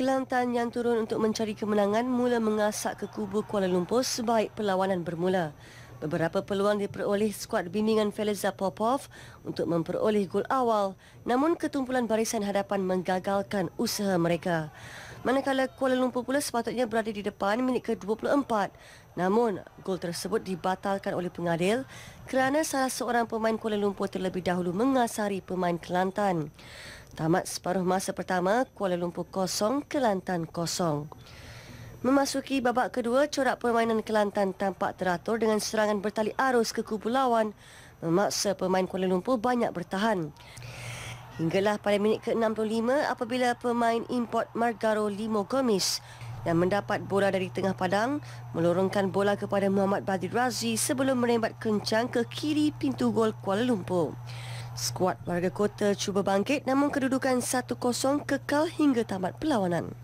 Kelantan yang turun untuk mencari kemenangan mula mengasak ke kubu Kuala Lumpur sebaik perlawanan bermula. Beberapa peluang diperoleh skuad bimbingan Feliza Popov untuk memperoleh gol awal namun ketumpulan barisan hadapan menggagalkan usaha mereka. Manakala Kuala Lumpur pula sepatutnya berada di depan minit ke-24 namun gol tersebut dibatalkan oleh pengadil kerana salah seorang pemain Kuala Lumpur terlebih dahulu mengasari pemain Kelantan. Tamat separuh masa pertama, Kuala Lumpur kosong, Kelantan kosong. Memasuki babak kedua, corak permainan Kelantan tampak teratur dengan serangan bertali arus ke kubu lawan memaksa pemain Kuala Lumpur banyak bertahan. Hinggalah pada minit ke-65 apabila pemain import Margaro Limo Gomis yang mendapat bola dari tengah padang melorongkan bola kepada Muhammad Badir Razi sebelum merembat kencang ke kiri pintu gol Kuala Lumpur. Skuad warga kota cuba bangkit namun kedudukan 1-0 kekal hingga tamat perlawanan.